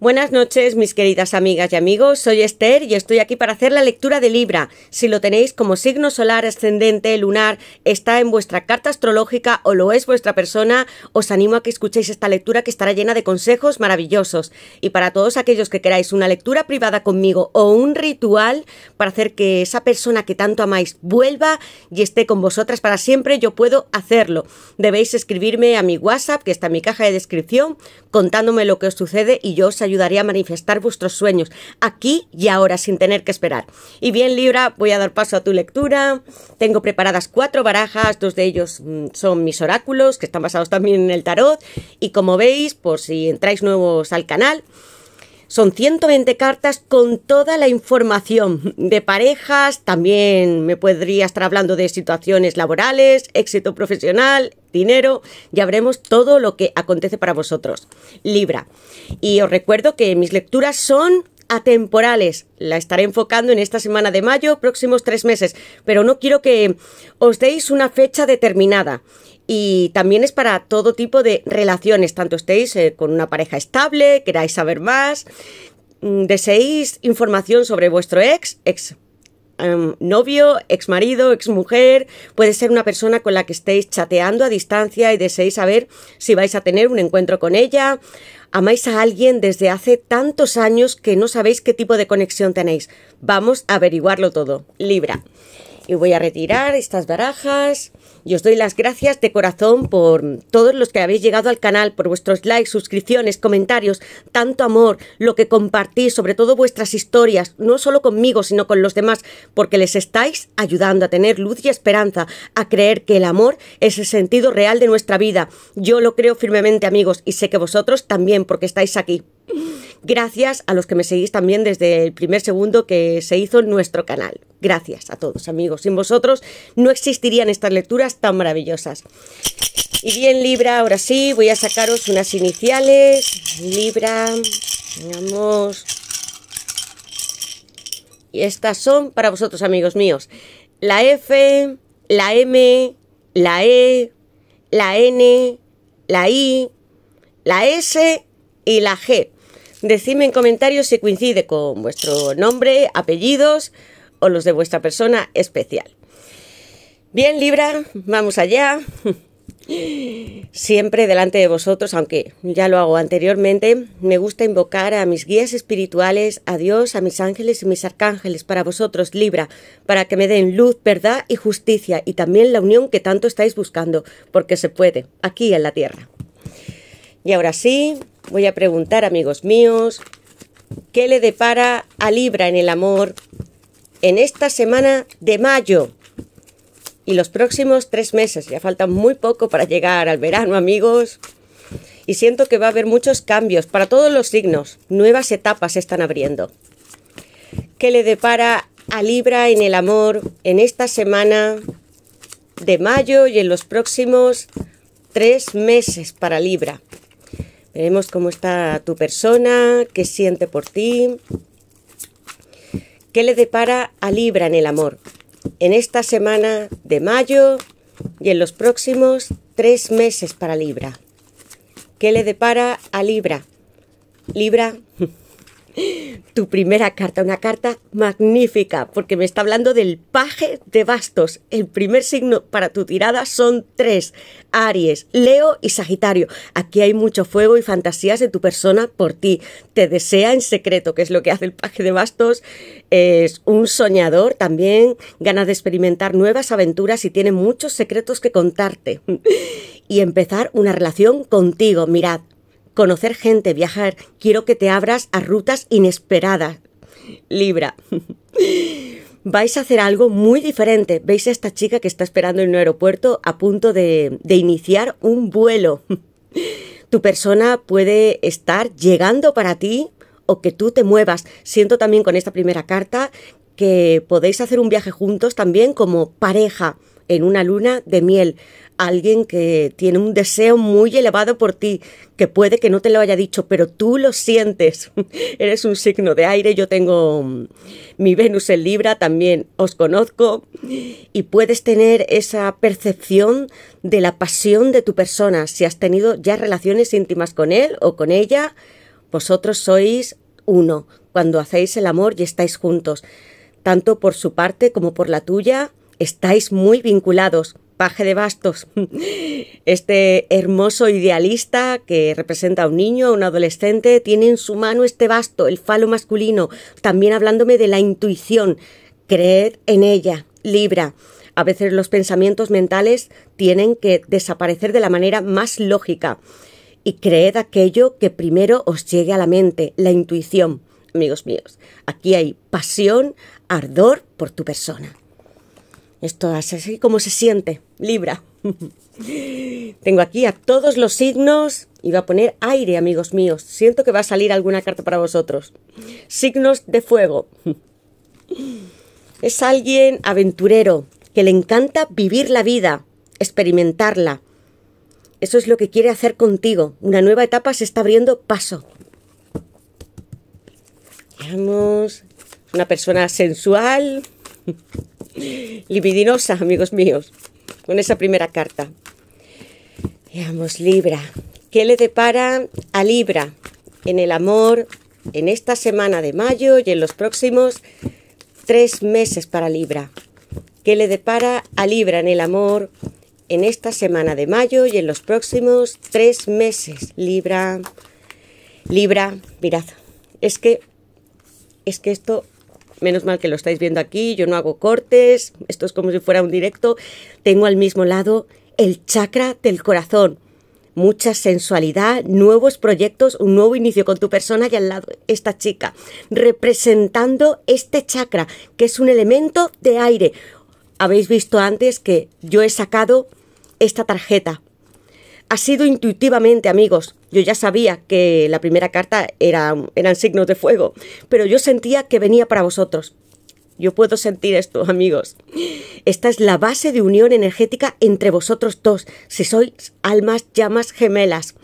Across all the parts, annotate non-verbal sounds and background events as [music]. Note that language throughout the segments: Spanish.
Buenas noches, mis queridas amigas y amigos. Soy Esther y estoy aquí para hacer la lectura de Libra. Si lo tenéis como signo solar, ascendente, lunar, está en vuestra carta astrológica o lo es vuestra persona, os animo a que escuchéis esta lectura que estará llena de consejos maravillosos. Y para todos aquellos que queráis una lectura privada conmigo o un ritual para hacer que esa persona que tanto amáis vuelva y esté con vosotras para siempre, yo puedo hacerlo. Debéis escribirme a mi WhatsApp, que está en mi caja de descripción, contándome lo que os sucede y yo os ayudaré ayudaría a manifestar vuestros sueños aquí y ahora sin tener que esperar. Y bien, Libra, voy a dar paso a tu lectura. Tengo preparadas cuatro barajas, dos de ellos mm, son mis oráculos, que están basados también en el tarot. Y como veis, por si entráis nuevos al canal, son 120 cartas con toda la información de parejas, también me podría estar hablando de situaciones laborales, éxito profesional, dinero, ya veremos todo lo que acontece para vosotros. Libra. Y os recuerdo que mis lecturas son atemporales. La estaré enfocando en esta semana de mayo, próximos tres meses, pero no quiero que os deis una fecha determinada y también es para todo tipo de relaciones, tanto estéis eh, con una pareja estable, queráis saber más, mm, deseéis información sobre vuestro ex, ex em, novio, ex marido, ex mujer, puede ser una persona con la que estéis chateando a distancia y deseéis saber si vais a tener un encuentro con ella, amáis a alguien desde hace tantos años que no sabéis qué tipo de conexión tenéis. Vamos a averiguarlo todo. Libra. Y voy a retirar estas barajas. Y os doy las gracias de corazón por todos los que habéis llegado al canal, por vuestros likes, suscripciones, comentarios, tanto amor, lo que compartís, sobre todo vuestras historias, no solo conmigo, sino con los demás, porque les estáis ayudando a tener luz y esperanza, a creer que el amor es el sentido real de nuestra vida. Yo lo creo firmemente, amigos, y sé que vosotros también, porque estáis aquí. Gracias a los que me seguís también desde el primer segundo que se hizo nuestro canal. Gracias a todos amigos. Sin vosotros no existirían estas lecturas tan maravillosas. Y bien, Libra, ahora sí, voy a sacaros unas iniciales. Libra, vamos. Y estas son para vosotros, amigos míos. La F, la M, la E, la N, la I, la S y la G. Decidme en comentarios si coincide con vuestro nombre, apellidos o los de vuestra persona especial. Bien, Libra, vamos allá. Siempre delante de vosotros, aunque ya lo hago anteriormente, me gusta invocar a mis guías espirituales, a Dios, a mis ángeles y mis arcángeles para vosotros, Libra, para que me den luz, verdad y justicia y también la unión que tanto estáis buscando, porque se puede, aquí en la Tierra. Y ahora sí, voy a preguntar, amigos míos, ¿qué le depara a Libra en el amor en esta semana de mayo? y los próximos tres meses. Ya falta muy poco para llegar al verano, amigos. Y siento que va a haber muchos cambios para todos los signos. Nuevas etapas se están abriendo. ¿Qué le depara a Libra en el amor en esta semana de mayo y en los próximos tres meses para Libra? Veremos cómo está tu persona, qué siente por ti. ¿Qué le depara a Libra en el amor? en esta semana de mayo y en los próximos tres meses para Libra. ¿Qué le depara a Libra? Libra, tu primera carta, una carta magnífica, porque me está hablando del paje de bastos. El primer signo para tu tirada son tres, Aries, Leo y Sagitario. Aquí hay mucho fuego y fantasías de tu persona por ti. Te desea en secreto, que es lo que hace el paje de bastos. Es un soñador también, ganas de experimentar nuevas aventuras y tiene muchos secretos que contarte. [laughs] y empezar una relación contigo. Mirad, conocer gente, viajar. Quiero que te abras a rutas inesperadas. Libra. [laughs] vais a hacer algo muy diferente. Veis a esta chica que está esperando en un aeropuerto a punto de, de iniciar un vuelo. [laughs] tu persona puede estar llegando para ti o que tú te muevas. Siento también con esta primera carta que podéis hacer un viaje juntos también como pareja en una luna de miel, alguien que tiene un deseo muy elevado por ti, que puede que no te lo haya dicho, pero tú lo sientes. [laughs] Eres un signo de aire, yo tengo mm, mi Venus en Libra, también os conozco, y puedes tener esa percepción de la pasión de tu persona. Si has tenido ya relaciones íntimas con él o con ella, vosotros sois uno cuando hacéis el amor y estáis juntos, tanto por su parte como por la tuya estáis muy vinculados. Paje de Bastos, [laughs] este hermoso idealista que representa a un niño, a un adolescente, tiene en su mano este basto, el falo masculino, también hablándome de la intuición, creed en ella, Libra. A veces los pensamientos mentales tienen que desaparecer de la manera más lógica y creed aquello que primero os llegue a la mente, la intuición. Amigos míos, aquí hay pasión, ardor por tu persona. Esto es así como se siente, Libra. [laughs] Tengo aquí a todos los signos y va a poner aire, amigos míos. Siento que va a salir alguna carta para vosotros. Signos de fuego. [laughs] Es alguien aventurero, que le encanta vivir la vida, experimentarla. Eso es lo que quiere hacer contigo. Una nueva etapa se está abriendo paso. Veamos. Una persona sensual. [laughs] libidinosa, amigos míos, con esa primera carta. Veamos, Libra. ¿Qué le depara a Libra en el amor en esta semana de mayo y en los próximos tres meses para Libra? ¿Qué le depara a Libra en el amor en esta semana de mayo y en los próximos tres meses? Libra, Libra, mirad, es que, es que esto menos mal que lo estáis viendo aquí, yo no hago cortes, esto es como si fuera un directo, tengo al mismo lado el chakra del corazón. Mucha sensualidad, nuevos proyectos, un nuevo inicio con tu persona y al lado esta chica, representando este chakra, que es un elemento de aire. Habéis visto antes que yo he sacado esta tarjeta ha sido intuitivamente, amigos. Yo ya sabía que la primera carta eran signos de fuego, pero yo sentía que venía para vosotros. Yo puedo sentir esto, [laughs] amigos. Esta es la base de unión energética entre vosotros dos, si sois almas llamas gemelas.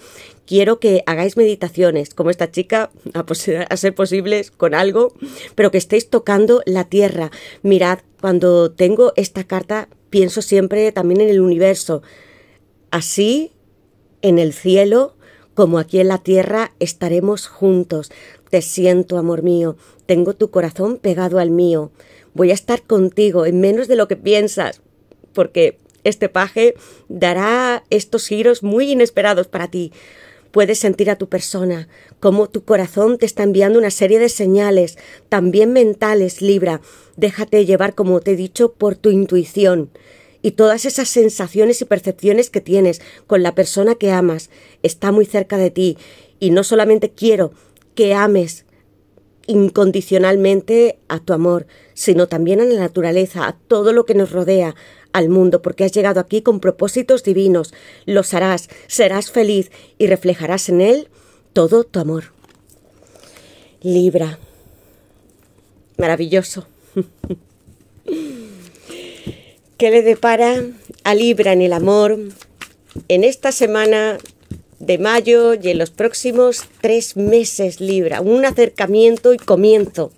Quiero que hagáis meditaciones, como esta chica, a, [laughs] a ser posibles, con algo, pero que estéis tocando la tierra. Mirad, cuando tengo esta carta, pienso siempre también en el universo. Así en el cielo, como aquí en la tierra, estaremos juntos. Te siento, amor mío, tengo tu corazón pegado al mío. Voy a estar contigo en menos de lo que piensas, porque este paje dará estos giros muy inesperados para ti. Puedes sentir a tu persona, como tu corazón te está enviando una serie de señales, también mentales, Libra. Déjate llevar, como te he dicho, por tu intuición y todas esas sensaciones y percepciones que tienes con la persona que amas está muy cerca de ti y no solamente quiero que ames incondicionalmente a tu amor, sino también a la naturaleza, a todo lo que nos rodea, al mundo, porque has llegado aquí con propósitos divinos. Los harás, serás feliz y reflejarás en él todo tu amor. Libra. Maravilloso. [laughs] ¿Qué le depara a Libra en el amor en esta semana de mayo y en los próximos tres meses, Libra? Un acercamiento y comienzo.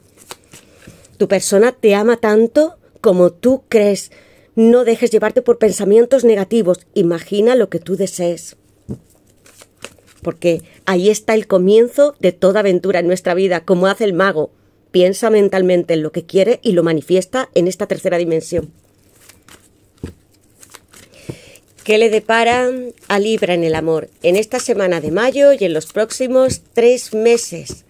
Tu persona te ama tanto como tú crees. No dejes llevarte por pensamientos negativos. Imagina lo que tú desees. Porque ahí está el comienzo de toda aventura en nuestra vida, como hace el mago. Piensa mentalmente en lo que quiere y lo manifiesta en esta tercera dimensión. ¿Qué le depara a Libra en el amor en esta semana de mayo y en los próximos tres meses?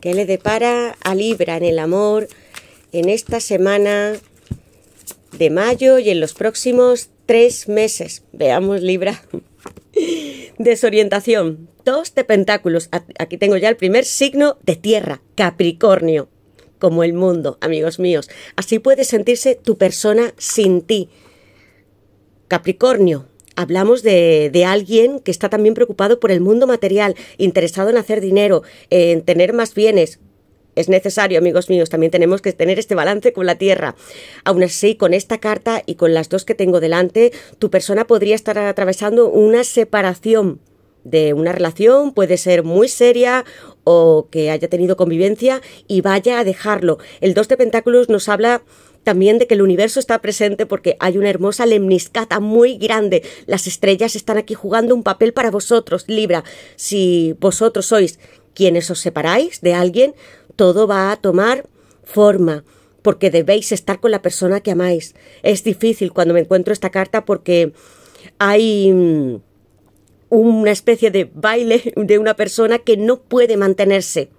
¿Qué le depara a Libra en el amor en esta semana de mayo y en los próximos tres meses? Veamos Libra. [laughs] Desorientación. Dos de pentáculos. Aquí tengo ya el primer signo de tierra, Capricornio. Como el mundo, amigos míos. Así puede sentirse tu persona sin ti. Capricornio, hablamos de, alguien que está también preocupado por el mundo material, interesado en hacer dinero, en tener más bienes. Es necesario, amigos míos, también tenemos que tener este balance con la tierra. Aún así, con esta carta y con las dos que tengo delante, tu persona podría estar atravesando una separación de una relación, puede ser muy seria o que haya tenido convivencia y vaya a dejarlo. El 2 de Pentáculos nos habla también de que el universo está presente porque hay una hermosa lemniscata muy grande. Las estrellas están aquí jugando un papel para vosotros, Libra. Si vosotros sois quienes os separáis de alguien, todo va a tomar forma porque debéis estar con la persona que amáis. Es difícil cuando me encuentro esta carta porque hay mm, una especie de baile de una persona que no puede mantenerse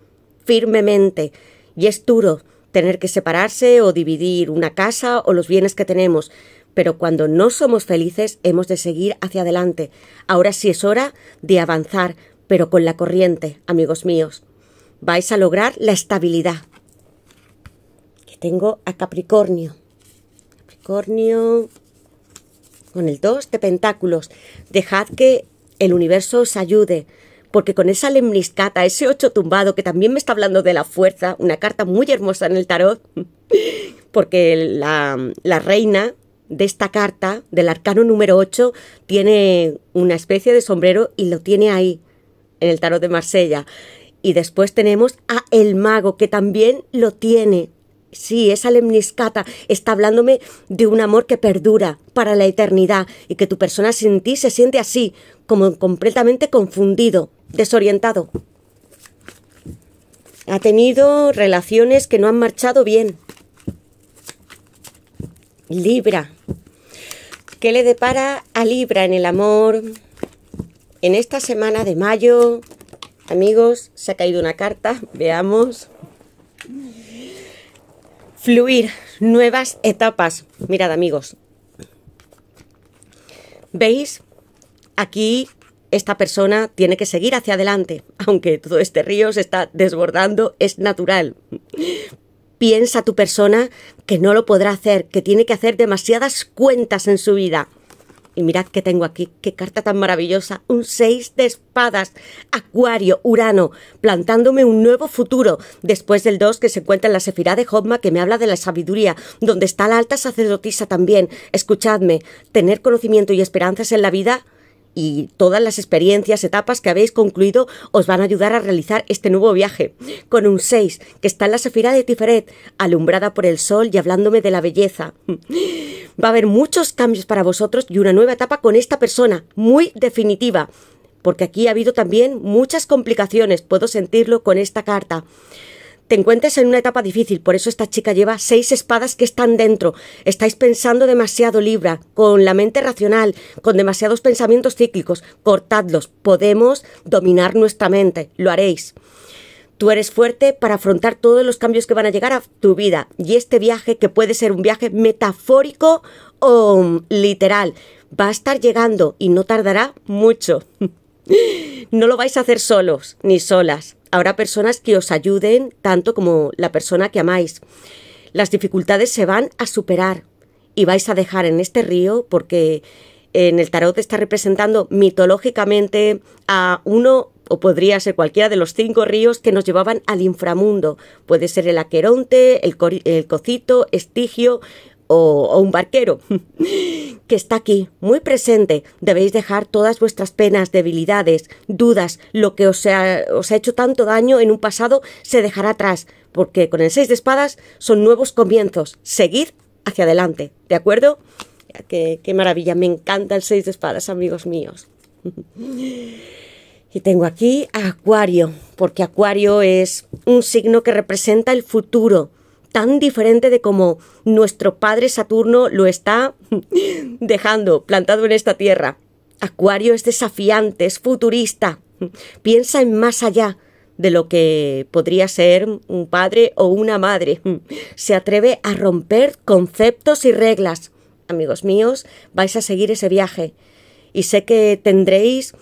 firmemente y es duro tener que separarse o dividir una casa o los bienes que tenemos, pero cuando no somos felices hemos de seguir hacia adelante. Ahora sí es hora de avanzar, pero con la corriente, amigos míos. Vais a lograr la estabilidad. Que tengo a Capricornio. Capricornio con el 2 de Pentáculos. Dejad que el universo os ayude porque con esa lemniscata, ese ocho tumbado, que también me está hablando de la fuerza, una carta muy hermosa en el tarot, [laughs] porque la, la reina de esta carta, del arcano número 8, tiene una especie de sombrero y lo tiene ahí, en el tarot de Marsella. Y después tenemos a el mago, que también lo tiene. Sí, esa lemniscata está hablándome de un amor que perdura para la eternidad y que tu persona sin ti se siente así, como completamente confundido desorientado. Ha tenido relaciones que no han marchado bien. Libra. ¿Qué le depara a Libra en el amor? En esta semana de mayo, amigos, se ha caído una carta, veamos. Fluir, nuevas etapas. Mirad, amigos. ¿Veis? Aquí esta persona tiene que seguir hacia adelante, aunque todo este río se está desbordando, es natural. Piensa tu persona que no lo podrá hacer, que tiene que hacer demasiadas cuentas en su vida. Y mirad que tengo aquí, qué carta tan maravillosa, un 6 de espadas, Acuario, Urano, plantándome un nuevo futuro, después del 2 que se encuentra en la Sefirá de Hobma que me habla de la sabiduría, donde está la alta sacerdotisa también. Escuchadme, tener conocimiento y esperanzas en la vida y todas las experiencias, etapas que habéis concluido os van a ayudar a realizar este nuevo viaje. Con un 6, que está en la Sefira de Tiferet, alumbrada por el sol y hablándome de la belleza. [laughs] Va a haber muchos cambios para vosotros y una nueva etapa con esta persona, muy definitiva, porque aquí ha habido también muchas complicaciones, puedo sentirlo con esta carta te encuentres en una etapa difícil. Por eso esta chica lleva seis espadas que están dentro. Estáis pensando demasiado Libra, con la mente racional, con demasiados pensamientos cíclicos. Cortadlos. Podemos dominar nuestra mente. Lo haréis. Tú eres fuerte para afrontar todos los cambios que van a llegar a tu vida. Y este viaje, que puede ser un viaje metafórico o mm, literal, va a estar llegando y no tardará mucho. [laughs] no lo vais a hacer solos ni solas habrá personas que os ayuden tanto como la persona que amáis. Las dificultades se van a superar y vais a dejar en este río porque en el tarot está representando mitológicamente a uno o podría ser cualquiera de los cinco ríos que nos llevaban al inframundo. Puede ser el Aqueronte, el, el Cocito, Estigio o, un barquero, [laughs] que está aquí, muy presente. Debéis dejar todas vuestras penas, debilidades, dudas, lo que os ha, os ha hecho tanto daño en un pasado se dejará atrás, porque con el seis de espadas son nuevos comienzos. Seguid hacia adelante, ¿de acuerdo? Qué, qué maravilla, me encanta el seis de espadas, amigos míos. [laughs] Y tengo aquí a Acuario, porque Acuario es un signo que representa el futuro, tan diferente de como nuestro padre Saturno lo está [laughs] dejando plantado en esta tierra. Acuario es desafiante, es futurista, piensa en más allá de lo que podría ser un padre o una madre. Se atreve a romper conceptos y reglas. Amigos míos, vais a seguir ese viaje. Y sé que tendréis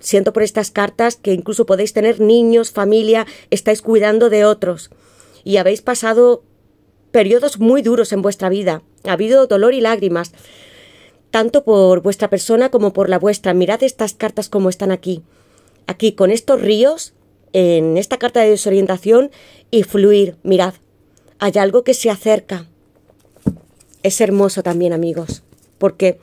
siento por estas cartas que incluso podéis tener niños, familia, estáis cuidando de otros y habéis pasado periodos muy duros en vuestra vida. Ha habido dolor y lágrimas, tanto por vuestra persona como por la vuestra. Mirad estas cartas como están aquí. Aquí, con estos ríos, en esta carta de desorientación y fluir. Mirad, hay algo que se acerca. Es hermoso también, amigos, porque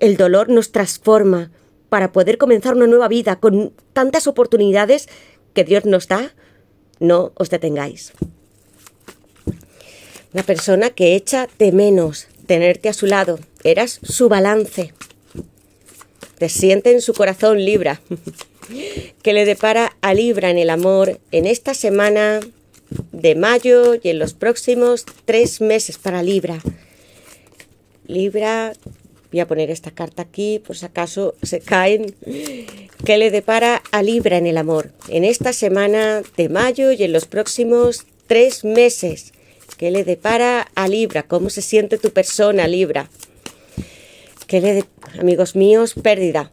el dolor nos transforma para poder comenzar una nueva vida con tantas oportunidades que Dios nos da. No os detengáis. La persona que echa de menos tenerte a su lado. Eras su balance. Te siente en su corazón Libra. [laughs] que le depara a Libra en el amor en esta semana de mayo y en los próximos tres meses para Libra. Libra, voy a poner esta carta aquí por si acaso se caen, que le depara a Libra en el amor en esta semana de mayo y en los próximos tres meses. ¿Qué le depara a Libra? ¿Cómo se siente tu persona, Libra? ¿Qué le amigos míos, pérdida.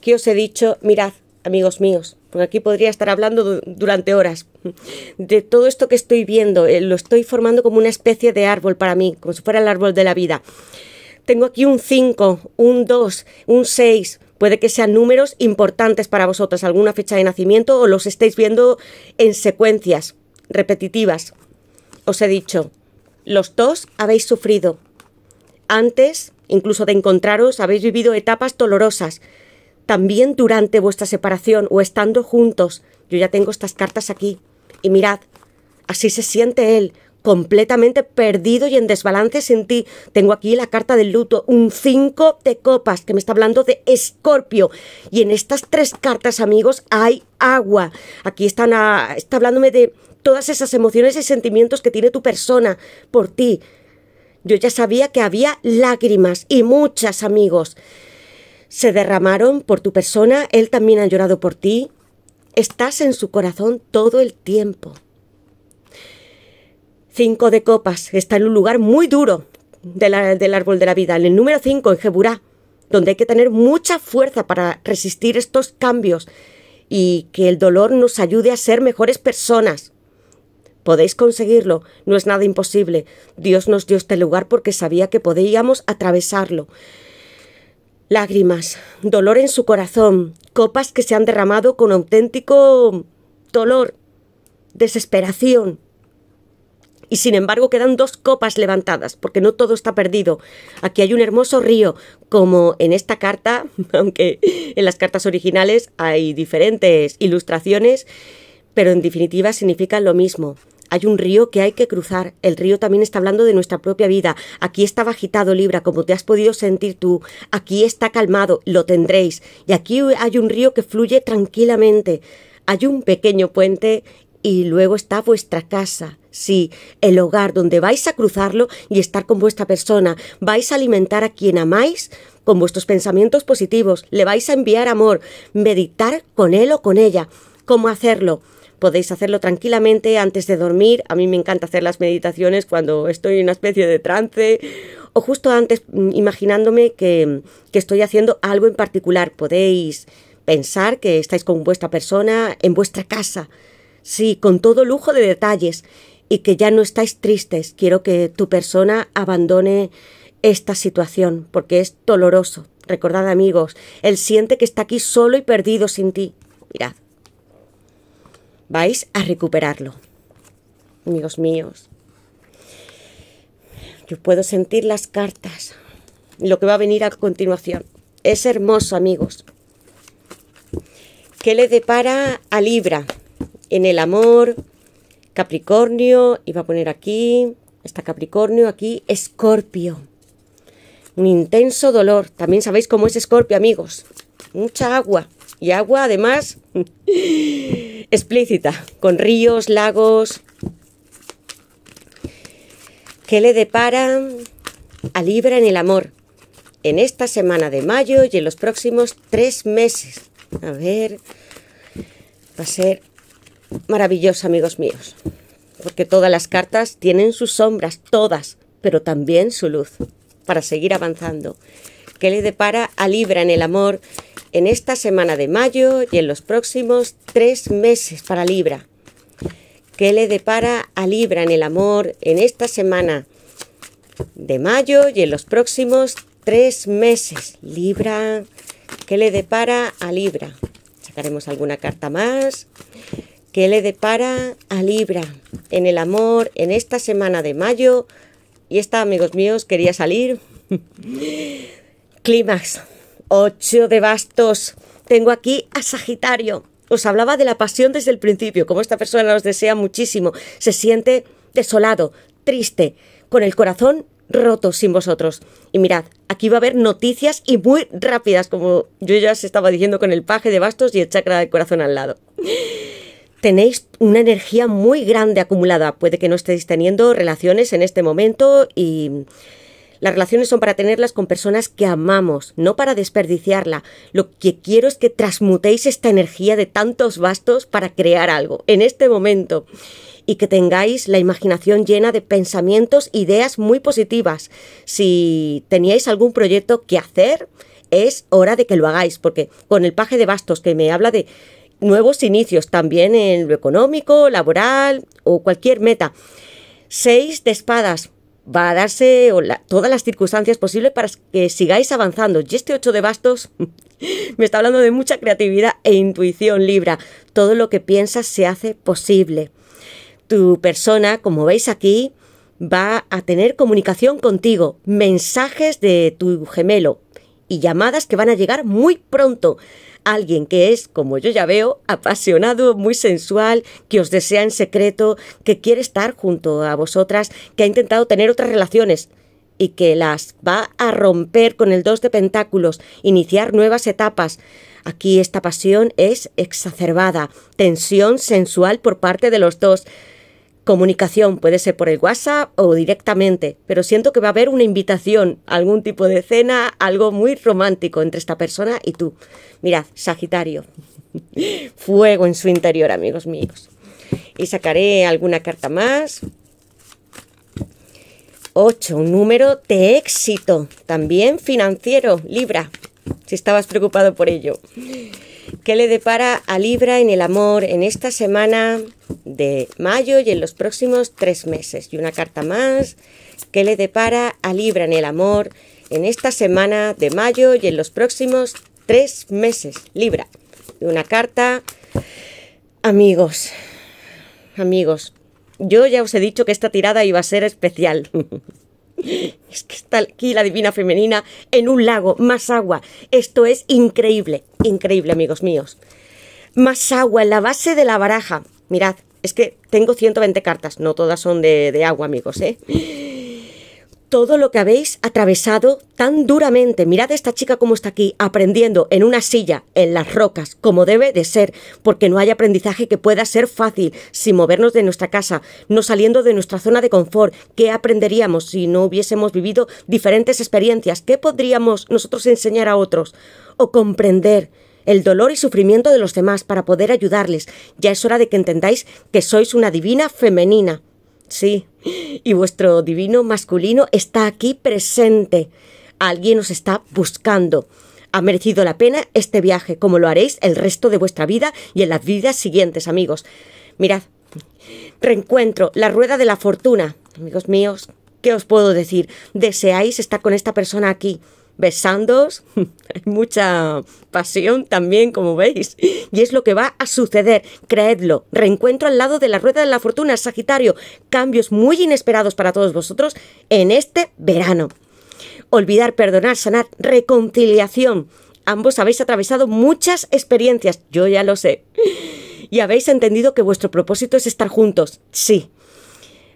¿Qué os he dicho? Mirad, amigos míos, porque aquí podría estar hablando durante horas [laughs] de todo esto que estoy viendo. Eh, lo estoy formando como una especie de árbol para mí, como si fuera el árbol de la vida. Tengo aquí un 5, un 2, un 6, puede que sean números importantes para vosotros, alguna fecha de nacimiento o los estéis viendo en secuencias repetitivas os he dicho, los dos habéis sufrido. Antes, incluso de encontraros, habéis vivido etapas dolorosas. También durante vuestra separación o estando juntos. Yo ya tengo estas cartas aquí. Y mirad, así se siente él, completamente perdido y en desbalance sin ti. Tengo aquí la carta del luto, un cinco de copas, que me está hablando de escorpio. Y en estas tres cartas, amigos, hay agua. Aquí están está hablándome de todas esas emociones y sentimientos que tiene tu persona por ti. Yo ya sabía que había lágrimas y muchas amigos. Se derramaron por tu persona, él también ha llorado por ti. Estás en su corazón todo el tiempo. Cinco de copas, está en un lugar muy duro del árbol de la vida, en el número cinco, en Jeburá, donde hay que tener mucha fuerza para resistir estos cambios y que el dolor nos ayude a ser mejores personas. Podéis conseguirlo, no es nada imposible. Dios nos dio este lugar porque sabía que podíamos atravesarlo. Lágrimas, dolor en su corazón, copas que se han derramado con auténtico dolor, desesperación. Y sin embargo quedan dos copas levantadas, porque no todo está perdido. Aquí hay un hermoso río, como en esta carta, [laughs] aunque en las cartas originales hay diferentes ilustraciones, pero en definitiva significan lo mismo hay un río que hay que cruzar, el río también está hablando de nuestra propia vida, aquí estaba agitado Libra, como te has podido sentir tú, aquí está calmado, lo tendréis, y aquí hay un río que fluye tranquilamente, hay un pequeño puente y luego está vuestra casa, sí, el hogar donde vais a cruzarlo y estar con vuestra persona, vais a alimentar a quien amáis con vuestros pensamientos positivos, le vais a enviar amor, meditar con él o con ella. ¿Cómo hacerlo? podéis hacerlo tranquilamente antes de dormir. A mí me encanta hacer las meditaciones cuando estoy en una especie de trance o justo antes mm, imaginándome que, que estoy haciendo algo en particular. Podéis pensar que estáis con vuestra persona en vuestra casa, sí, con todo lujo de detalles y que ya no estáis tristes. Quiero que tu persona abandone esta situación porque es doloroso. Recordad amigos, él siente que está aquí solo y perdido sin ti. Mirad vais a recuperarlo. Amigos míos, yo puedo sentir las cartas, lo que va a venir a continuación. Es hermoso, amigos. ¿Qué le depara a Libra? En el amor, Capricornio, iba a poner aquí, está Capricornio, aquí Escorpio. Un intenso dolor. También sabéis cómo es Escorpio, amigos. Mucha agua. Y agua, además, [laughs] explícita, con ríos, lagos. ¿Qué le depara a Libra en el amor? En esta semana de mayo y en los próximos tres meses. A ver, va a ser maravilloso, amigos míos. Porque todas las cartas tienen sus sombras, todas, pero también su luz, para seguir avanzando. Qué le depara a Libra en el amor en esta semana de mayo y en los próximos tres meses para Libra. ¿Qué le depara a Libra en el amor en esta semana de mayo y en los próximos tres meses? Libra, ¿qué le depara a Libra? Sacaremos alguna carta más. ¿Qué le depara a Libra en el amor en esta semana de mayo? Y esta, amigos míos, quería salir. [laughs] Clímax, 8 de bastos. Tengo aquí a Sagitario. Os hablaba de la pasión desde el principio, como esta persona os desea muchísimo. Se siente desolado, triste, con el corazón roto sin vosotros. Y mirad, aquí va a haber noticias y muy rápidas, como yo ya os estaba diciendo con el paje de bastos y el chakra del corazón al lado. Tenéis una energía muy grande acumulada. Puede que no estéis teniendo relaciones en este momento y las relaciones son para tenerlas con personas que amamos, no para desperdiciarla. Lo que quiero es que transmutéis esta energía de tantos bastos para crear algo, en este momento. Y que tengáis la imaginación llena de pensamientos, ideas muy positivas. Si teníais algún proyecto que hacer, es hora de que lo hagáis, porque con el paje de bastos que me habla de nuevos inicios también en lo económico, laboral o cualquier meta. Seis de espadas, va a darse todas las circunstancias posibles para que sigáis avanzando. Y este 8 de bastos [laughs] me está hablando de mucha creatividad e intuición libra. Todo lo que piensas se hace posible. Tu persona, como veis aquí, va a tener comunicación contigo, mensajes de tu gemelo y llamadas que van a llegar muy pronto alguien que es, como yo ya veo, apasionado, muy sensual, que os desea en secreto, que quiere estar junto a vosotras, que ha intentado tener otras relaciones y que las va a romper con el dos de pentáculos, iniciar nuevas etapas. Aquí esta pasión es exacerbada, tensión sensual por parte de los dos. Comunicación puede ser por el WhatsApp o directamente, pero siento que va a haber una invitación, algún tipo de cena, algo muy romántico entre esta persona y tú. Mirad, Sagitario. Fuego en su interior, amigos míos. Y sacaré alguna carta más. 8, un número de éxito, también financiero, Libra, si estabas preocupado por ello. ¿Qué le depara a Libra en el amor en esta semana de mayo y en los próximos tres meses? Y una carta más, ¿qué le depara a Libra en el amor en esta semana de mayo y en los próximos Tres meses, Libra. de una carta. Amigos, amigos, yo ya os he dicho que esta tirada iba a ser especial. [laughs] es que está aquí la divina femenina en un lago, más agua. Esto es increíble, increíble, amigos míos. Más agua en la base de la baraja. Mirad, es que tengo 120 cartas, no todas son de, de agua, amigos, ¿eh? todo lo que habéis atravesado tan duramente. Mirad a esta chica como está aquí, aprendiendo en una silla, en las rocas, como debe de ser, porque no hay aprendizaje que pueda ser fácil sin movernos de nuestra casa, no saliendo de nuestra zona de confort. ¿Qué aprenderíamos si no hubiésemos vivido diferentes experiencias? ¿Qué podríamos nosotros enseñar a otros? O comprender el dolor y sufrimiento de los demás para poder ayudarles. Ya es hora de que entendáis que sois una divina femenina. Sí, y vuestro divino masculino está aquí presente. Alguien os está buscando. Ha merecido la pena este viaje, como lo haréis el resto de vuestra vida y en las vidas siguientes, amigos. Mirad, reencuentro, la rueda de la fortuna. Amigos míos, ¿qué os puedo decir? Deseáis estar con esta persona aquí besándos, [laughs] hay mucha pasión también, como veis, y es lo que va a suceder, creedlo, reencuentro al lado de la rueda de la fortuna, Sagitario, cambios muy inesperados para todos vosotros en este verano. Olvidar, perdonar, sanar, reconciliación. Ambos habéis atravesado muchas experiencias, yo ya lo sé. [laughs] Y habéis entendido que vuestro propósito es estar juntos. Sí,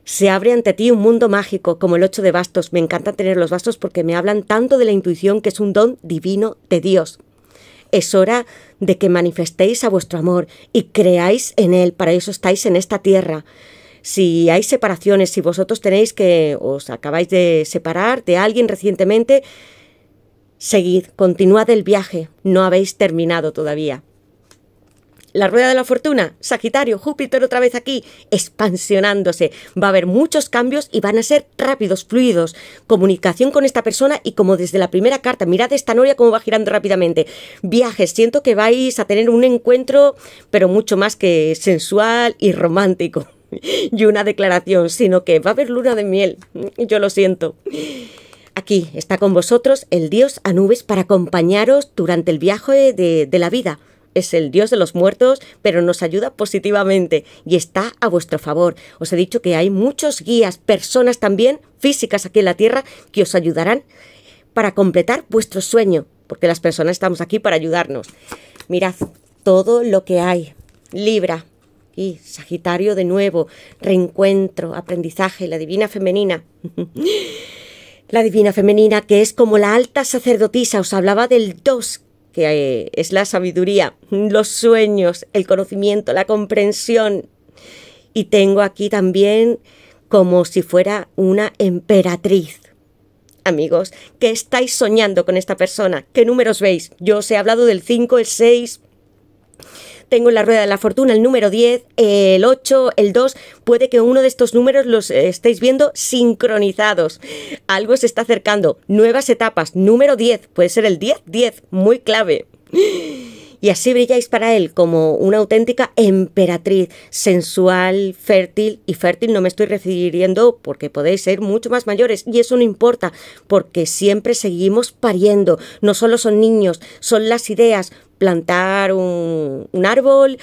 se abre ante ti un mundo mágico, como el ocho de bastos. Me encanta tener los bastos porque me hablan tanto de la intuición que es un don divino de Dios. Es hora de que manifestéis a vuestro amor y creáis en él, para eso estáis en esta tierra. Si hay separaciones, si vosotros tenéis que os acabáis de separar de alguien recientemente, seguid, continuad el viaje, no habéis terminado todavía la rueda de la fortuna, Sagitario, Júpiter otra vez aquí, expansionándose. Va a haber muchos cambios y van a ser rápidos, fluidos. Comunicación con esta persona y como desde la primera carta, mirad esta noria cómo va girando rápidamente. Viajes, siento que vais a tener un encuentro, pero mucho más que sensual y romántico. [laughs] Y una declaración, sino que va a haber luna de miel. Yo lo siento. Aquí está con vosotros el dios a nubes para acompañaros durante el viaje de, de la vida es el Dios de los muertos, pero nos ayuda positivamente y está a vuestro favor. Os he dicho que hay muchos guías, personas también físicas aquí en la Tierra que os ayudarán para completar vuestro sueño, porque las personas estamos aquí para ayudarnos. Mirad todo lo que hay. Libra y Sagitario de nuevo, reencuentro, aprendizaje, la divina femenina. [laughs] la divina femenina que es como la alta sacerdotisa, os hablaba del dos eh, es la sabiduría, los sueños, el conocimiento, la comprensión. Y tengo aquí también como si fuera una emperatriz. Amigos, ¿qué estáis soñando con esta persona? ¿Qué números veis? Yo os he hablado del 5, el 6, tengo en la rueda de la fortuna el número 10, el 8, el 2. Puede que uno de estos números los estéis viendo sincronizados. Algo se está acercando. Nuevas etapas. Número 10. Puede ser el 10, 10. Muy clave. Y así brilláis para él como una auténtica emperatriz, sensual, fértil. Y fértil no me estoy refiriendo porque podéis ser mucho más mayores. Y eso no importa, porque siempre seguimos pariendo. No solo son niños, son las ideas, plantar un, árbol,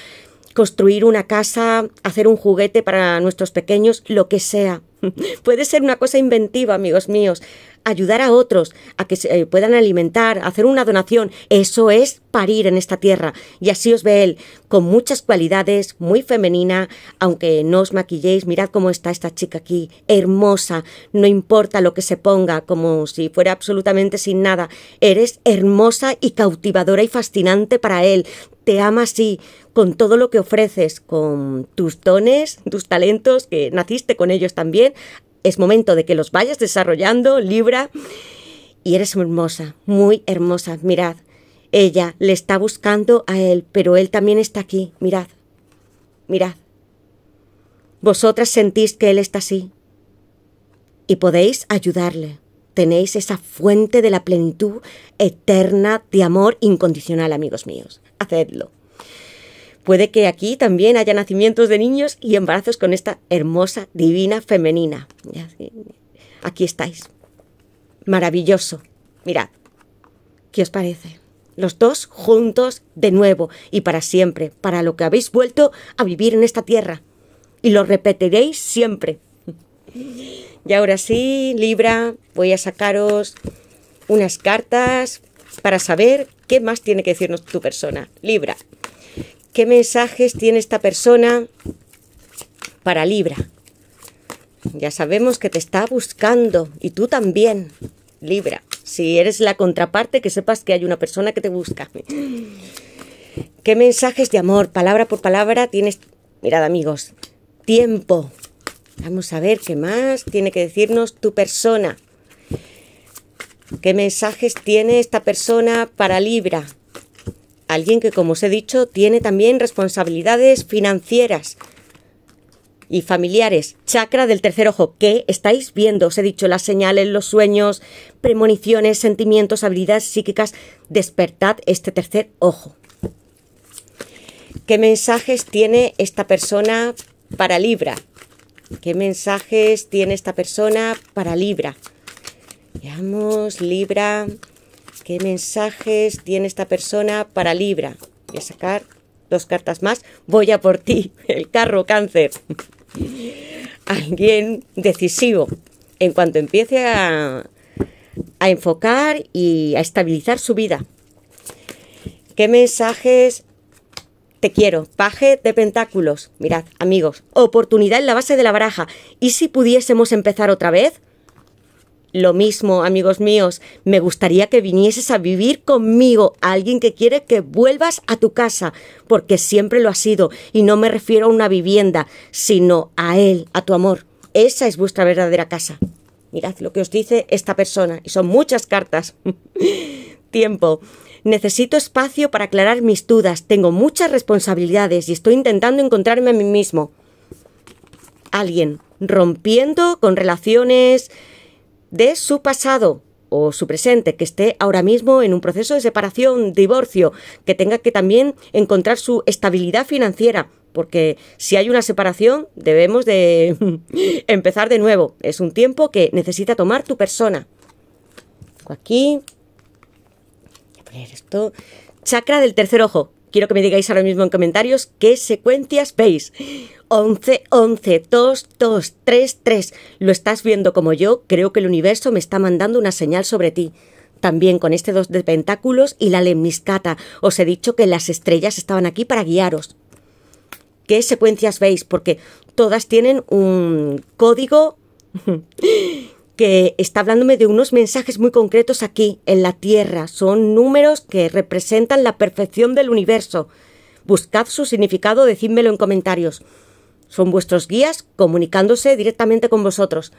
construir una casa, hacer un juguete para nuestros pequeños, lo que sea. [laughs] Puede ser una cosa inventiva, amigos míos ayudar a otros a que se eh, puedan alimentar, hacer una donación. Eso es parir en esta tierra. Y así os ve él, con muchas cualidades, muy femenina, aunque no os maquilléis, mirad cómo está esta chica aquí, hermosa, no importa lo que se ponga, como si fuera absolutamente sin nada. Eres hermosa y cautivadora y fascinante para él. Te ama así, con todo lo que ofreces, con tus dones, tus talentos, que naciste con ellos también, es momento de que los vayas desarrollando, Libra. Y eres hermosa, muy hermosa. Mirad, ella le está buscando a él, pero él también está aquí. Mirad, mirad. Vosotras sentís que él está así. Y podéis ayudarle. Tenéis esa fuente de la plenitud eterna de amor incondicional, amigos míos. Hacedlo. Puede que aquí también haya nacimientos de niños y embarazos con esta hermosa, divina, femenina. Aquí estáis. Maravilloso. Mirad. ¿Qué os parece? Los dos juntos de nuevo y para siempre, para lo que habéis vuelto a vivir en esta tierra. Y lo repetiréis siempre. Y ahora sí, Libra, voy a sacaros unas cartas para saber qué más tiene que decirnos tu persona. Libra. ¿Qué mensajes tiene esta persona para Libra? Ya sabemos que te está buscando y tú también, Libra. Si eres la contraparte, que sepas que hay una persona que te busca. ¿Qué mensajes de amor, palabra por palabra, tienes? Mirad amigos, tiempo. Vamos a ver qué más tiene que decirnos tu persona. ¿Qué mensajes tiene esta persona para Libra? alguien que, como os he dicho, tiene también responsabilidades financieras y familiares. Chakra del tercer ojo, ¿Qué estáis viendo, os he dicho, las señales, los sueños, premoniciones, sentimientos, habilidades psíquicas. Despertad este tercer ojo. ¿Qué mensajes tiene esta persona para Libra? ¿Qué mensajes tiene esta persona para Libra? Veamos, Libra. ¿Qué mensajes tiene esta persona para Libra? Voy a sacar dos cartas más. Voy a por ti, [laughs] el carro cáncer. [laughs] Alguien decisivo. En cuanto empiece a, enfocar y a estabilizar su vida. ¿Qué mensajes te quiero. Paje de Pentáculos. Mirad, amigos, oportunidad en la base de la baraja. ¿Y si pudiésemos empezar otra vez? Lo mismo, amigos míos, me gustaría que vinieses a vivir conmigo, a alguien que quiere que vuelvas a tu casa, porque siempre lo ha sido, y no me refiero a una vivienda, sino a él, a tu amor. Esa es vuestra verdadera casa. Mirad lo que os dice esta persona, y son muchas cartas. [laughs] Tiempo. Necesito espacio para aclarar mis dudas, tengo muchas responsabilidades y estoy intentando encontrarme a mí mismo. Alguien, rompiendo con relaciones, de su pasado o su presente, que esté ahora mismo en un proceso de separación, divorcio, que tenga que también encontrar su estabilidad financiera, porque si hay una separación debemos de [laughs] empezar de nuevo. Es un tiempo que necesita tomar tu persona. Aquí, poner esto, chakra del tercer ojo quiero que me digáis ahora mismo en comentarios qué secuencias veis. 11, 11, 2, 2, 3, 3. Lo estás viendo como yo, creo que el universo me está mandando una señal sobre ti. También con este dos de pentáculos y la lemniscata. Os he dicho que las estrellas estaban aquí para guiaros. ¿Qué secuencias veis? Porque todas tienen un código que está hablándome de unos mensajes muy concretos aquí, en la Tierra. Son números que representan la perfección del universo. Buscad su significado, decídmelo en comentarios. Son vuestros guías comunicándose directamente con vosotros.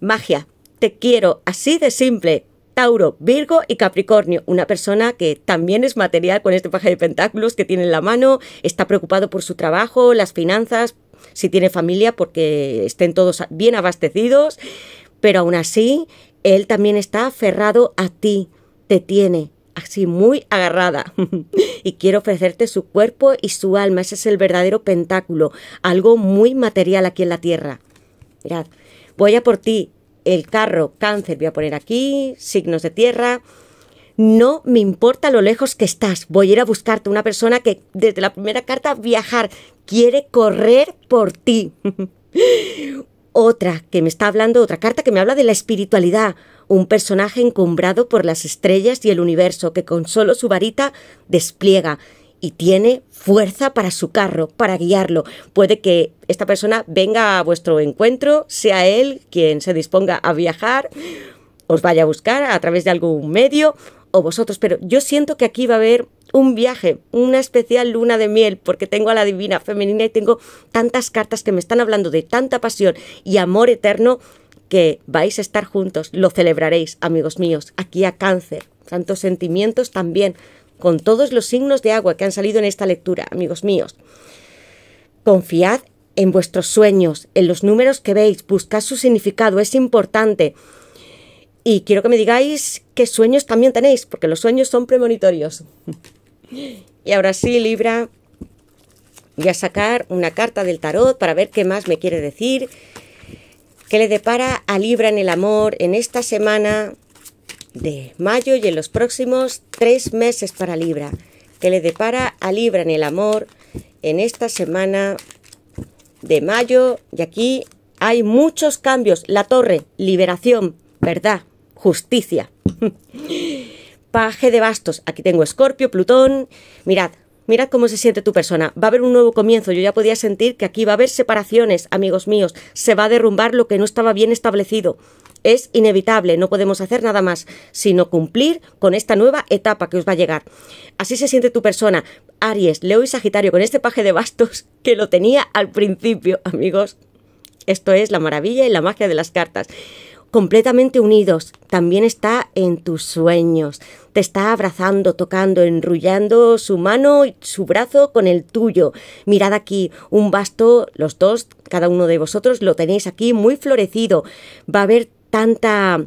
Magia, te quiero, así de simple. Tauro, Virgo y Capricornio, una persona que también es material con este paje de pentáculos que tiene en la mano, está preocupado por su trabajo, las finanzas, si tiene familia, porque estén todos bien abastecidos, pero aún así Él también está aferrado a ti, te tiene así muy agarrada [laughs] y quiere ofrecerte su cuerpo y su alma, ese es el verdadero pentáculo, algo muy material aquí en la tierra. Mirad, voy a por ti, el carro, cáncer, voy a poner aquí, signos de tierra, no me importa lo lejos que estás, voy a ir a buscarte una persona que desde la primera carta viajar, quiere correr por ti. [laughs] otra que me está hablando, otra carta que me habla de la espiritualidad, un personaje encumbrado por las estrellas y el universo que con solo su varita despliega y tiene fuerza para su carro, para guiarlo. Puede que esta persona venga a vuestro encuentro, sea él quien se disponga a viajar, os vaya a buscar a través de algún medio o vosotros, pero yo siento que aquí va a haber un viaje, una especial luna de miel, porque tengo a la divina femenina y tengo tantas cartas que me están hablando de tanta pasión y amor eterno que vais a estar juntos, lo celebraréis, amigos míos, aquí a cáncer, tantos sentimientos también, con todos los signos de agua que han salido en esta lectura, amigos míos. Confiad en vuestros sueños, en los números que veis, buscad su significado, es importante. Y quiero que me digáis qué sueños también tenéis, porque los sueños son premonitorios. [laughs] Y ahora sí, Libra, voy a sacar una carta del tarot para ver qué más me quiere decir, qué le depara a Libra en el amor en esta semana de mayo y en los próximos tres meses para Libra, qué le depara a Libra en el amor en esta semana de mayo y aquí hay muchos cambios. La torre, liberación, verdad, justicia. [laughs] paje de bastos. Aquí tengo Escorpio, Plutón. Mirad, mirad cómo se siente tu persona. Va a haber un nuevo comienzo. Yo ya podía sentir que aquí va a haber separaciones, amigos míos. Se va a derrumbar lo que no estaba bien establecido. Es inevitable, no podemos hacer nada más, sino cumplir con esta nueva etapa que os va a llegar. Así se siente tu persona. Aries, Leo y Sagitario, con este paje de bastos [laughs] que lo tenía al principio, amigos. Esto es la maravilla y la magia de las cartas completamente unidos, también está en tus sueños. Te está abrazando, tocando, enrullando su mano y su brazo con el tuyo. Mirad aquí, un basto, los dos, cada uno de vosotros lo tenéis aquí muy florecido. Va a haber tanta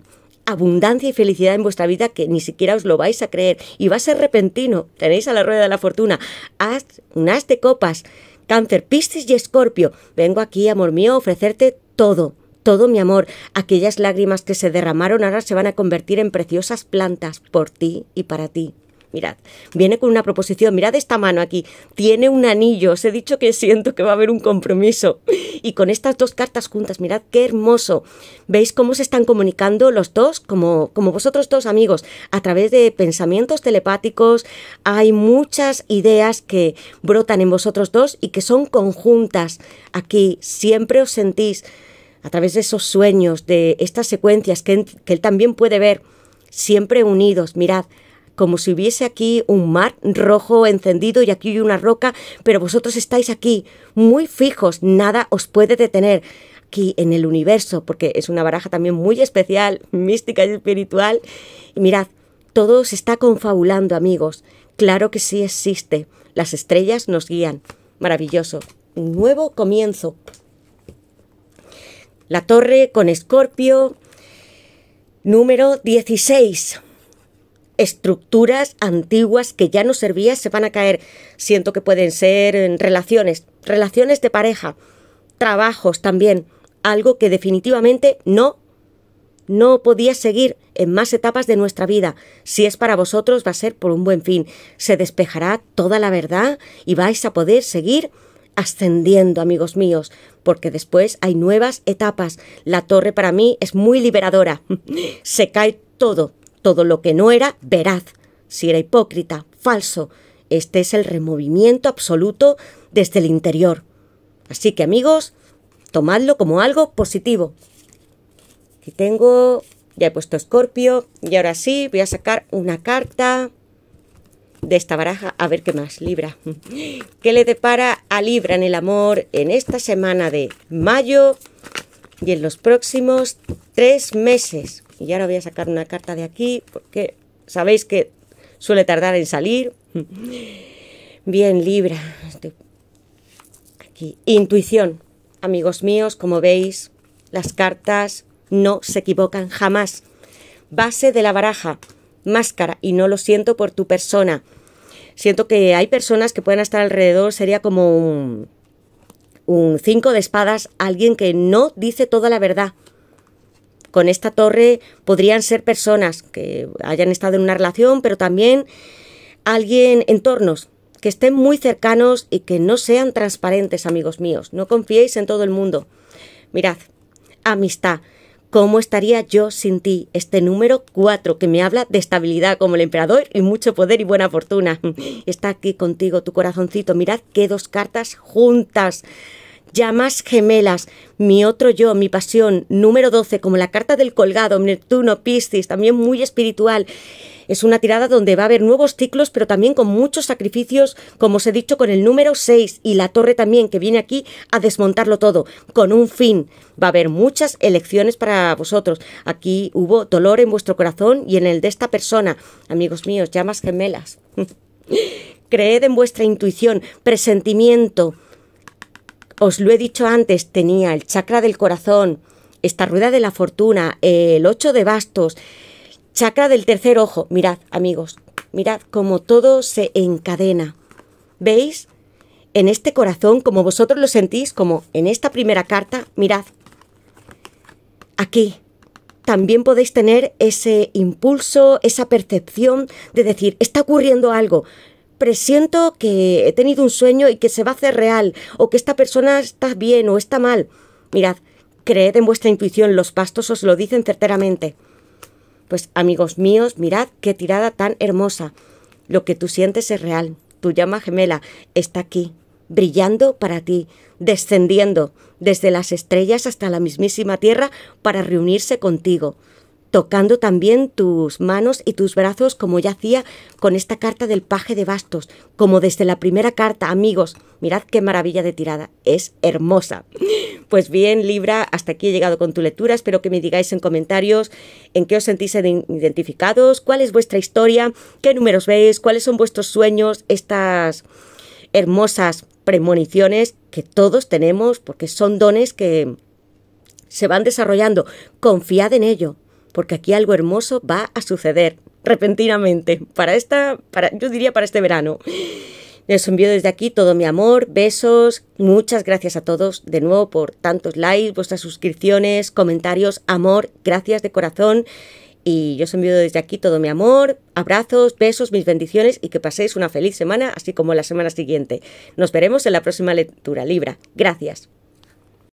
abundancia y felicidad en vuestra vida que ni siquiera os lo vais a creer y va a ser repentino. Tenéis a la rueda de la fortuna, haz un as de copas, cáncer, piscis y escorpio. Vengo aquí, amor mío, a ofrecerte todo todo mi amor, aquellas lágrimas que se derramaron ahora se van a convertir en preciosas plantas por ti y para ti. Mirad, viene con una proposición, mirad esta mano aquí, tiene un anillo, os he dicho que siento que va a haber un compromiso. Y con estas dos cartas juntas, mirad qué hermoso. ¿Veis cómo se están comunicando los dos? Como, como vosotros dos amigos, a través de pensamientos telepáticos, hay muchas ideas que brotan en vosotros dos y que son conjuntas. Aquí siempre os sentís a través de esos sueños, de estas secuencias que, él también puede ver, siempre unidos, mirad, como si hubiese aquí un mar rojo encendido y aquí una roca, pero vosotros estáis aquí, muy fijos, nada os puede detener aquí en el universo, porque es una baraja también muy especial, mística y espiritual. Y mirad, todo se está confabulando, amigos. Claro que sí existe. Las estrellas nos guían. Maravilloso. Un nuevo comienzo. La torre con escorpio número 16. Estructuras antiguas que ya no servían se van a caer. Siento que pueden ser eh, relaciones, relaciones de pareja, trabajos también, algo que definitivamente no no podía seguir en más etapas de nuestra vida. Si es para vosotros va a ser por un buen fin. Se despejará toda la verdad y vais a poder seguir ascendiendo, amigos míos, porque después hay nuevas etapas. La torre para mí es muy liberadora. [laughs] Se cae todo, todo lo que no era veraz, si era hipócrita, falso. Este es el removimiento absoluto desde el interior. Así que, amigos, tomadlo como algo positivo. Aquí tengo, ya he puesto Escorpio, y ahora sí voy a sacar una carta de esta baraja a ver qué más, Libra. [gasps] ¿Qué le depara a Libra en el amor en esta semana de mayo y en los próximos tres meses? Y ahora voy a sacar una carta de aquí porque sabéis que suele tardar en salir. [gasps] Bien, Libra. aquí. Intuición. Amigos míos, como veis, las cartas no se equivocan jamás. Base de la baraja máscara y no lo siento por tu persona. Siento que hay personas que pueden estar alrededor, sería como un, un cinco de espadas, alguien que no dice toda la verdad. Con esta torre podrían ser personas que hayan estado en una relación, pero también alguien, entornos, que estén muy cercanos y que no sean transparentes, amigos míos. No confiéis en todo el mundo. Mirad, amistad. ¿Cómo estaría yo sin ti? Este número 4 que me habla de estabilidad como el emperador y mucho poder y buena fortuna. Está aquí contigo tu corazoncito. Mirad qué dos cartas juntas. Llamas gemelas, mi otro yo, mi pasión, número 12, como la carta del colgado, Neptuno, Piscis, también muy espiritual. Es una tirada donde va a haber nuevos ciclos, pero también con muchos sacrificios, como os he dicho, con el número 6 y la torre también, que viene aquí a desmontarlo todo, con un fin. Va a haber muchas elecciones para vosotros. Aquí hubo dolor en vuestro corazón y en el de esta persona. Amigos míos, llamas gemelas. [laughs] Creed en vuestra intuición, presentimiento, os lo he dicho antes, tenía el chakra del corazón, esta rueda de la fortuna, el 8 de bastos, chakra del tercer ojo. Mirad, amigos, mirad cómo todo se encadena. ¿Veis? En este corazón, como vosotros lo sentís, como en esta primera carta, mirad. Aquí también podéis tener ese impulso, esa percepción de decir, está ocurriendo algo presiento que he tenido un sueño y que se va a hacer real, o que esta persona está bien o está mal. Mirad, creed en vuestra intuición, los pastos os lo dicen certeramente. Pues amigos míos, mirad qué tirada tan hermosa. Lo que tú sientes es real. Tu llama gemela está aquí, brillando para ti, descendiendo desde las estrellas hasta la mismísima tierra para reunirse contigo tocando también tus manos y tus brazos como ya hacía con esta carta del paje de bastos, como desde la primera carta, amigos. Mirad qué maravilla de tirada, es hermosa. Pues bien, Libra, hasta aquí he llegado con tu lectura, espero que me digáis en comentarios en qué os sentís identificados, cuál es vuestra historia, qué números veis, cuáles son vuestros sueños, estas hermosas premoniciones que todos tenemos, porque son dones que se van desarrollando. Confiad en ello, porque aquí algo hermoso va a suceder repentinamente, para esta, para, yo diría para este verano. Les envío desde aquí todo mi amor, besos, muchas gracias a todos de nuevo por tantos likes, vuestras suscripciones, comentarios, amor, gracias de corazón. Y yo os envío desde aquí todo mi amor, abrazos, besos, mis bendiciones y que paséis una feliz semana, así como la semana siguiente. Nos veremos en la próxima lectura Libra. Gracias.